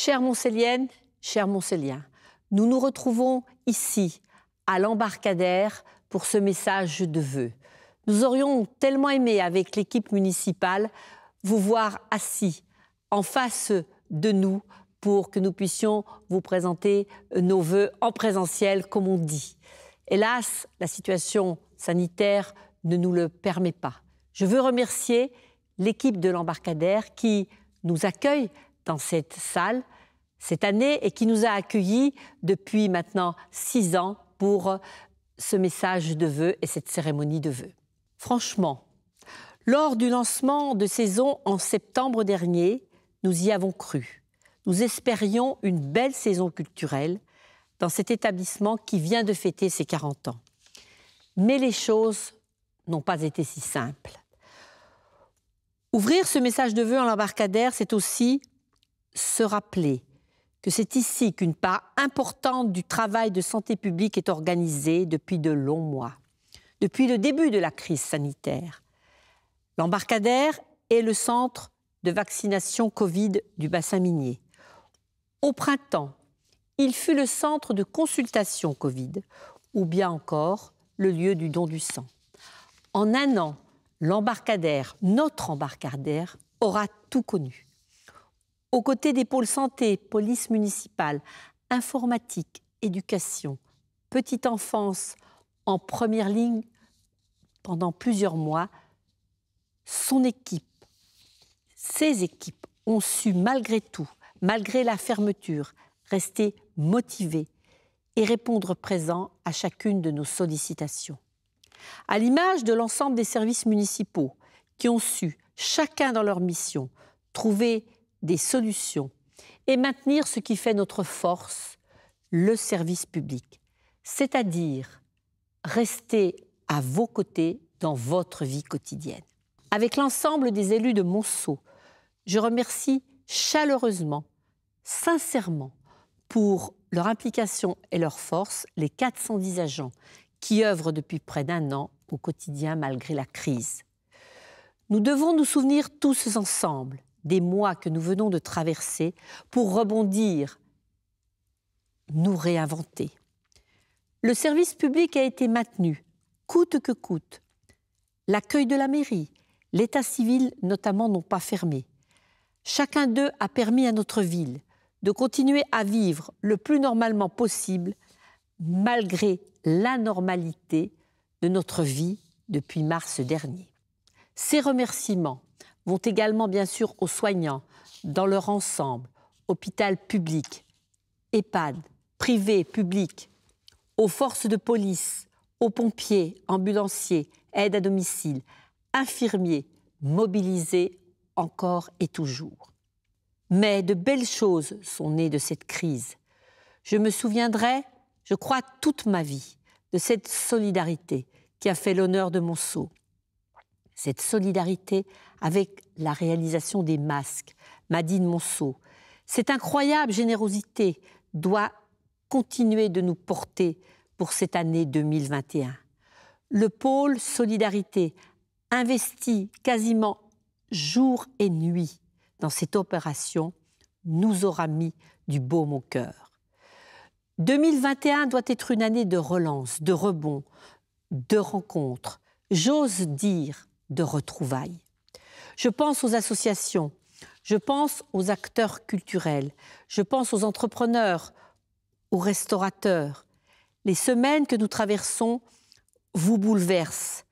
Chères Montcéliennes, chers Montséliens, nous nous retrouvons ici, à l'embarcadère, pour ce message de vœux. Nous aurions tellement aimé, avec l'équipe municipale, vous voir assis en face de nous pour que nous puissions vous présenter nos vœux en présentiel, comme on dit. Hélas, la situation sanitaire ne nous le permet pas. Je veux remercier l'équipe de l'embarcadère qui nous accueille dans cette salle cette année et qui nous a accueillis depuis maintenant six ans pour ce message de vœux et cette cérémonie de vœux. Franchement, lors du lancement de saison en septembre dernier, nous y avons cru. Nous espérions une belle saison culturelle dans cet établissement qui vient de fêter ses 40 ans. Mais les choses n'ont pas été si simples. Ouvrir ce message de vœux en l'embarcadère, c'est aussi se rappeler que c'est ici qu'une part importante du travail de santé publique est organisée depuis de longs mois, depuis le début de la crise sanitaire. L'embarcadère est le centre de vaccination Covid du bassin minier. Au printemps, il fut le centre de consultation Covid, ou bien encore le lieu du don du sang. En un an, l'embarcadère, notre embarcadère, aura tout connu. Aux côtés des pôles santé, police municipale, informatique, éducation, petite enfance en première ligne pendant plusieurs mois, son équipe, ses équipes ont su malgré tout, malgré la fermeture, rester motivées et répondre présent à chacune de nos sollicitations. À l'image de l'ensemble des services municipaux qui ont su, chacun dans leur mission, trouver des solutions et maintenir ce qui fait notre force, le service public, c'est-à-dire rester à vos côtés dans votre vie quotidienne. Avec l'ensemble des élus de Monceau, je remercie chaleureusement, sincèrement, pour leur implication et leur force, les 410 agents qui œuvrent depuis près d'un an au quotidien malgré la crise. Nous devons nous souvenir tous ensemble des mois que nous venons de traverser pour rebondir, nous réinventer. Le service public a été maintenu, coûte que coûte. L'accueil de la mairie, l'état civil notamment n'ont pas fermé. Chacun d'eux a permis à notre ville de continuer à vivre le plus normalement possible malgré l'anormalité de notre vie depuis mars dernier. Ces remerciements vont également bien sûr aux soignants, dans leur ensemble, hôpital public, EHPAD, privé, public, aux forces de police, aux pompiers, ambulanciers, aides à domicile, infirmiers, mobilisés encore et toujours. Mais de belles choses sont nées de cette crise. Je me souviendrai, je crois, toute ma vie de cette solidarité qui a fait l'honneur de mon sceau cette solidarité avec la réalisation des masques. Madine Monceau, cette incroyable générosité doit continuer de nous porter pour cette année 2021. Le pôle Solidarité investi quasiment jour et nuit dans cette opération nous aura mis du baume au cœur. 2021 doit être une année de relance, de rebond, de rencontres. J'ose dire de retrouvailles. Je pense aux associations, je pense aux acteurs culturels, je pense aux entrepreneurs, aux restaurateurs. Les semaines que nous traversons vous bouleversent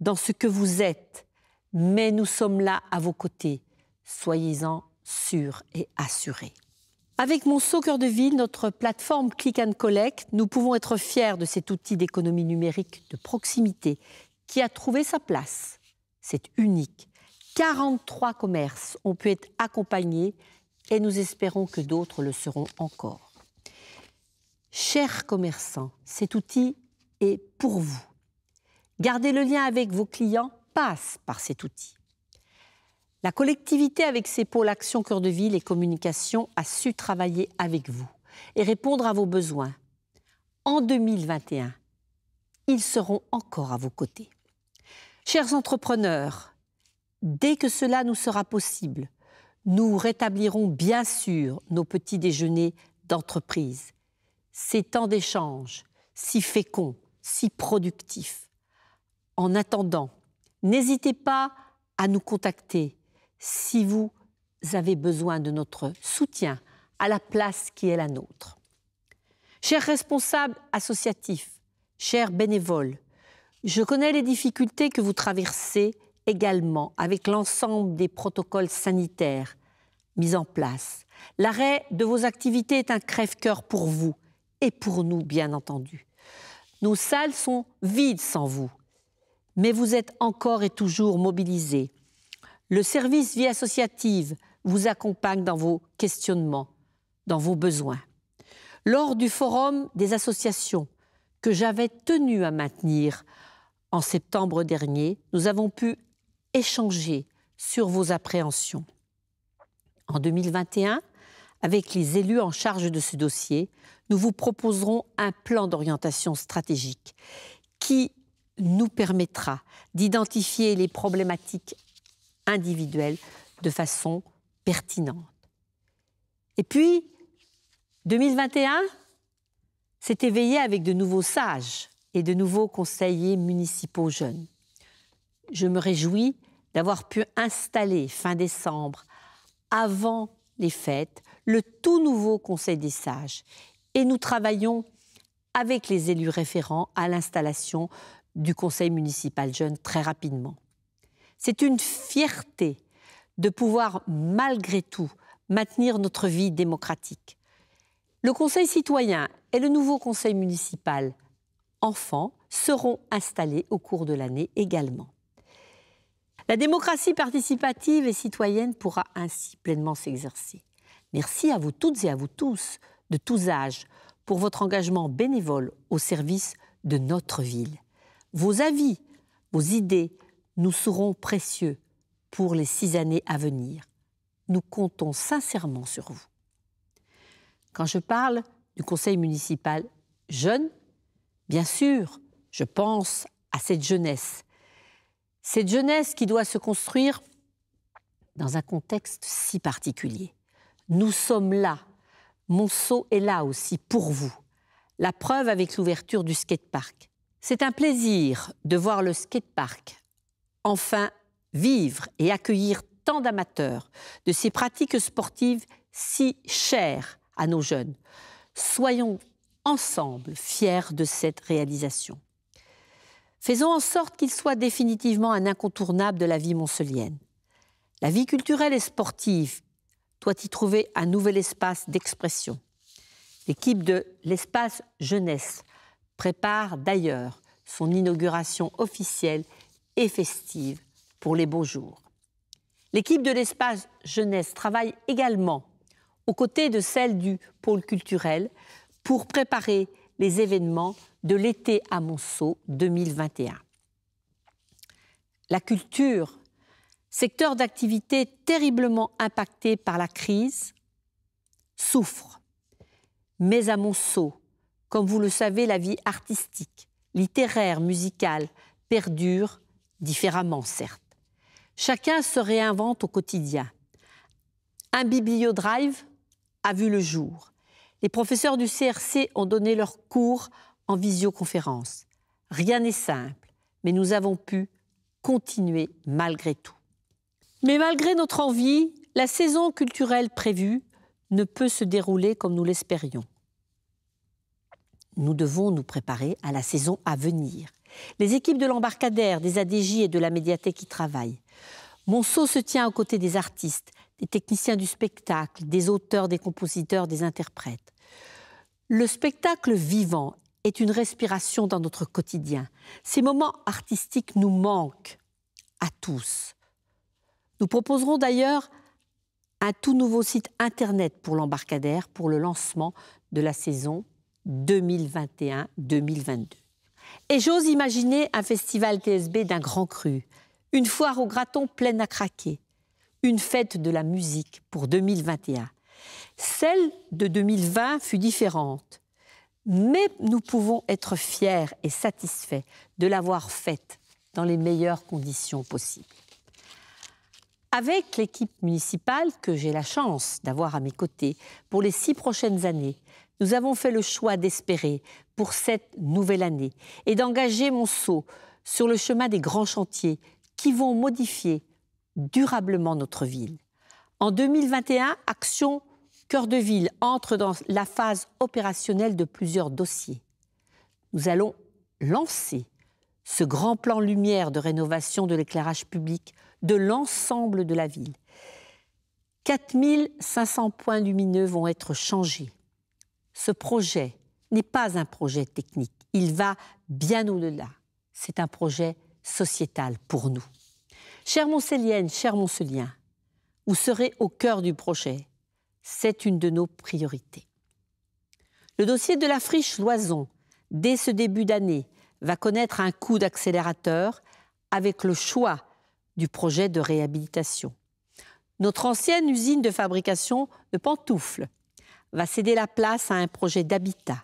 dans ce que vous êtes, mais nous sommes là à vos côtés. Soyez-en sûrs et assurés. Avec mon Cœur de Ville, notre plateforme Click and Collect, nous pouvons être fiers de cet outil d'économie numérique de proximité qui a trouvé sa place c'est unique. 43 commerces ont pu être accompagnés et nous espérons que d'autres le seront encore. Chers commerçants, cet outil est pour vous. Gardez le lien avec vos clients passe par cet outil. La collectivité, avec ses pôles Action Cœur de Ville et Communication, a su travailler avec vous et répondre à vos besoins. En 2021, ils seront encore à vos côtés. Chers entrepreneurs, dès que cela nous sera possible, nous rétablirons bien sûr nos petits déjeuners d'entreprise. Ces temps d'échange, si féconds, si productifs. En attendant, n'hésitez pas à nous contacter si vous avez besoin de notre soutien à la place qui est la nôtre. Chers responsables associatifs, chers bénévoles, je connais les difficultés que vous traversez également avec l'ensemble des protocoles sanitaires mis en place. L'arrêt de vos activités est un crève-cœur pour vous et pour nous, bien entendu. Nos salles sont vides sans vous, mais vous êtes encore et toujours mobilisés. Le service vie associative vous accompagne dans vos questionnements, dans vos besoins. Lors du forum des associations que j'avais tenu à maintenir en septembre dernier, nous avons pu échanger sur vos appréhensions. En 2021, avec les élus en charge de ce dossier, nous vous proposerons un plan d'orientation stratégique qui nous permettra d'identifier les problématiques individuelles de façon pertinente. Et puis, 2021, s'est éveillé avec de nouveaux sages et de nouveaux conseillers municipaux jeunes. Je me réjouis d'avoir pu installer fin décembre, avant les fêtes, le tout nouveau Conseil des sages. Et nous travaillons avec les élus référents à l'installation du Conseil municipal jeune très rapidement. C'est une fierté de pouvoir malgré tout maintenir notre vie démocratique. Le Conseil citoyen et le nouveau Conseil municipal enfants seront installés au cours de l'année également. La démocratie participative et citoyenne pourra ainsi pleinement s'exercer. Merci à vous toutes et à vous tous, de tous âges, pour votre engagement bénévole au service de notre ville. Vos avis, vos idées nous seront précieux pour les six années à venir. Nous comptons sincèrement sur vous. Quand je parle du conseil municipal jeune, Bien sûr, je pense à cette jeunesse. Cette jeunesse qui doit se construire dans un contexte si particulier. Nous sommes là. Monceau est là aussi pour vous. La preuve avec l'ouverture du skatepark. C'est un plaisir de voir le skatepark enfin vivre et accueillir tant d'amateurs de ces pratiques sportives si chères à nos jeunes. Soyons ensemble fiers de cette réalisation. Faisons en sorte qu'il soit définitivement un incontournable de la vie moncelienne. La vie culturelle et sportive doit y trouver un nouvel espace d'expression. L'équipe de l'espace jeunesse prépare d'ailleurs son inauguration officielle et festive pour les beaux jours. L'équipe de l'espace jeunesse travaille également aux côtés de celle du pôle culturel pour préparer les événements de l'été à Monceau 2021. La culture, secteur d'activité terriblement impacté par la crise, souffre. Mais à Monceau, comme vous le savez, la vie artistique, littéraire, musicale perdure différemment, certes. Chacun se réinvente au quotidien. Un bibliodrive a vu le jour. Les professeurs du CRC ont donné leurs cours en visioconférence. Rien n'est simple, mais nous avons pu continuer malgré tout. Mais malgré notre envie, la saison culturelle prévue ne peut se dérouler comme nous l'espérions. Nous devons nous préparer à la saison à venir. Les équipes de l'embarcadère, des ADJ et de la médiathèque y travaillent. Monceau se tient aux côtés des artistes, des techniciens du spectacle, des auteurs, des compositeurs, des interprètes. Le spectacle vivant est une respiration dans notre quotidien. Ces moments artistiques nous manquent à tous. Nous proposerons d'ailleurs un tout nouveau site internet pour l'embarcadère pour le lancement de la saison 2021-2022. Et j'ose imaginer un festival TSB d'un grand cru, une foire au graton pleine à craquer, une fête de la musique pour 2021. Celle de 2020 fut différente, mais nous pouvons être fiers et satisfaits de l'avoir faite dans les meilleures conditions possibles. Avec l'équipe municipale que j'ai la chance d'avoir à mes côtés pour les six prochaines années, nous avons fait le choix d'espérer pour cette nouvelle année et d'engager mon saut sur le chemin des grands chantiers qui vont modifier durablement notre ville. En 2021, Action Cœur de Ville entre dans la phase opérationnelle de plusieurs dossiers. Nous allons lancer ce grand plan lumière de rénovation de l'éclairage public de l'ensemble de la ville. 4500 points lumineux vont être changés. Ce projet n'est pas un projet technique, il va bien au-delà. C'est un projet sociétale pour nous. Chère moncelienne chers Montséliens, vous serez au cœur du projet. C'est une de nos priorités. Le dossier de la friche Loison, dès ce début d'année, va connaître un coup d'accélérateur avec le choix du projet de réhabilitation. Notre ancienne usine de fabrication de pantoufles va céder la place à un projet d'habitat.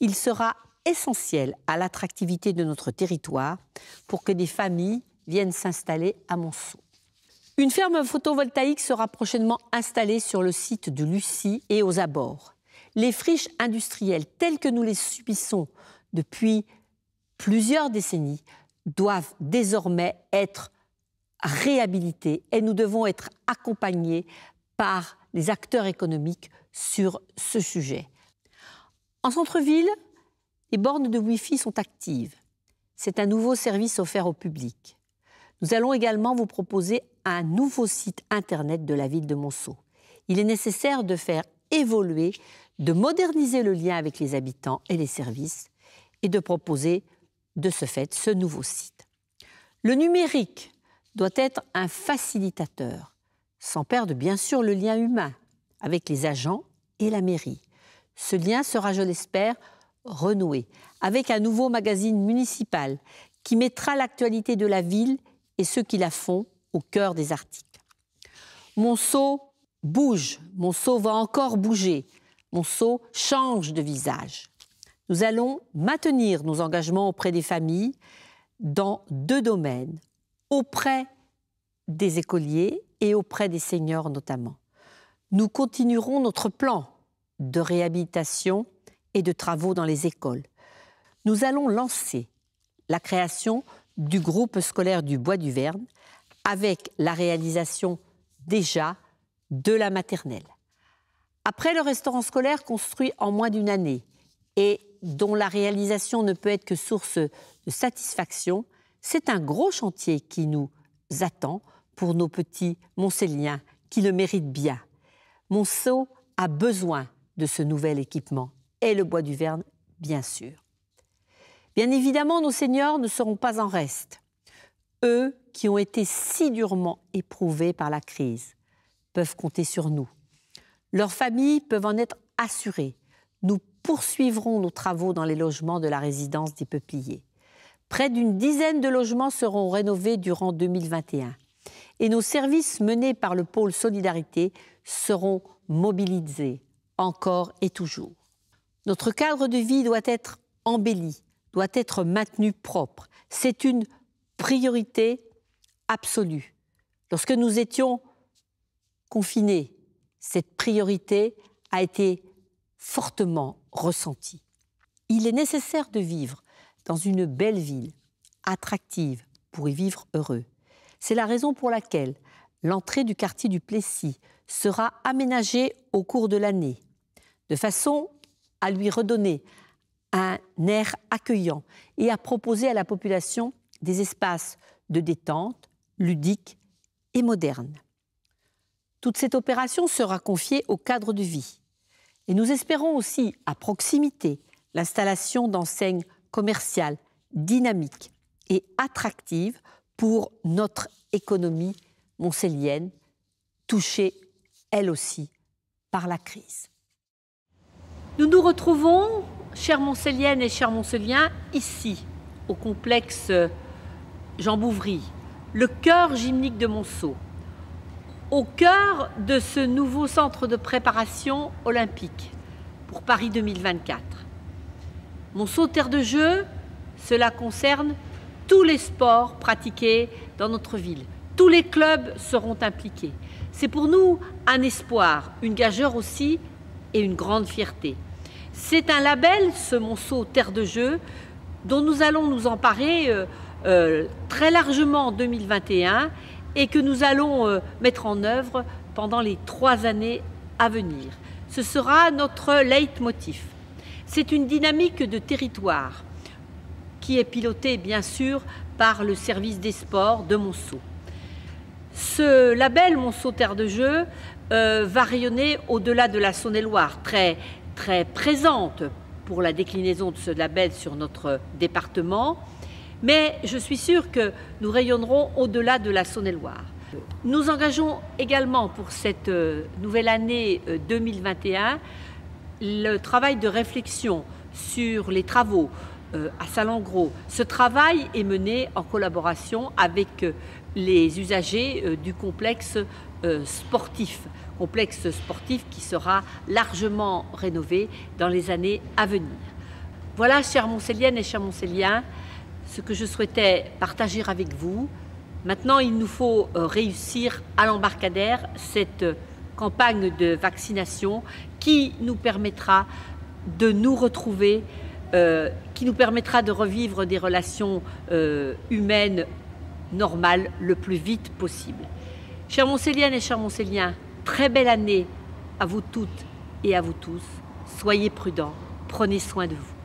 Il sera essentiel à l'attractivité de notre territoire pour que des familles viennent s'installer à Monceau. Une ferme photovoltaïque sera prochainement installée sur le site de Lucie et aux abords. Les friches industrielles telles que nous les subissons depuis plusieurs décennies doivent désormais être réhabilitées et nous devons être accompagnés par les acteurs économiques sur ce sujet. En centre-ville, les bornes de Wi-Fi sont actives. C'est un nouveau service offert au public. Nous allons également vous proposer un nouveau site Internet de la ville de Monceau. Il est nécessaire de faire évoluer, de moderniser le lien avec les habitants et les services et de proposer de ce fait ce nouveau site. Le numérique doit être un facilitateur, sans perdre bien sûr le lien humain avec les agents et la mairie. Ce lien sera, je l'espère, renouer avec un nouveau magazine municipal qui mettra l'actualité de la ville et ceux qui la font au cœur des articles. Monceau bouge, monceau va encore bouger, monceau change de visage. Nous allons maintenir nos engagements auprès des familles dans deux domaines, auprès des écoliers et auprès des seniors notamment. Nous continuerons notre plan de réhabilitation et de travaux dans les écoles. Nous allons lancer la création du groupe scolaire du Bois du Verne avec la réalisation déjà de la maternelle. Après le restaurant scolaire construit en moins d'une année et dont la réalisation ne peut être que source de satisfaction, c'est un gros chantier qui nous attend pour nos petits Montséliens qui le méritent bien. Monceau a besoin de ce nouvel équipement et le bois du Verne, bien sûr. Bien évidemment, nos seigneurs ne seront pas en reste. Eux qui ont été si durement éprouvés par la crise peuvent compter sur nous. Leurs familles peuvent en être assurées. Nous poursuivrons nos travaux dans les logements de la résidence des peupliers. Près d'une dizaine de logements seront rénovés durant 2021 et nos services menés par le pôle Solidarité seront mobilisés encore et toujours. Notre cadre de vie doit être embelli, doit être maintenu propre. C'est une priorité absolue. Lorsque nous étions confinés, cette priorité a été fortement ressentie. Il est nécessaire de vivre dans une belle ville, attractive, pour y vivre heureux. C'est la raison pour laquelle l'entrée du quartier du Plessis sera aménagée au cours de l'année, de façon à lui redonner un air accueillant et à proposer à la population des espaces de détente, ludiques et modernes. Toute cette opération sera confiée au cadre de vie. Et nous espérons aussi, à proximité, l'installation d'enseignes commerciales dynamiques et attractives pour notre économie moncellienne, touchée elle aussi par la crise. Nous nous retrouvons, chères Montcelliennes et chers Montséliens, ici, au complexe Jean Bouvry, le cœur gymnique de Monceau, au cœur de ce nouveau centre de préparation olympique pour Paris 2024. Monceau terre de jeu, cela concerne tous les sports pratiqués dans notre ville. Tous les clubs seront impliqués. C'est pour nous un espoir, une gageure aussi et une grande fierté. C'est un label, ce monceau Terre de Jeu, dont nous allons nous emparer euh, euh, très largement en 2021 et que nous allons euh, mettre en œuvre pendant les trois années à venir. Ce sera notre leitmotiv. C'est une dynamique de territoire qui est pilotée bien sûr par le service des sports de Monceau. Ce label Monceau Terre de Jeu va rayonner au-delà de la Saône-et-Loire, très très présente pour la déclinaison de ce label sur notre département, mais je suis sûre que nous rayonnerons au-delà de la Saône-et-Loire. Nous engageons également pour cette euh, nouvelle année 2021 euh, le travail de réflexion sur les travaux euh, à Salangros. Ce travail est mené en collaboration avec les usagers euh, du complexe euh, sportif, complexe sportif qui sera largement rénové dans les années à venir. Voilà, chères Montseliennes et chers monceliens ce que je souhaitais partager avec vous. Maintenant, il nous faut euh, réussir à l'embarcadère cette campagne de vaccination qui nous permettra de nous retrouver, qui nous permettra de revivre des relations humaines Normal le plus vite possible. Chers Montséliennes et chers Montséliens, très belle année à vous toutes et à vous tous. Soyez prudents, prenez soin de vous.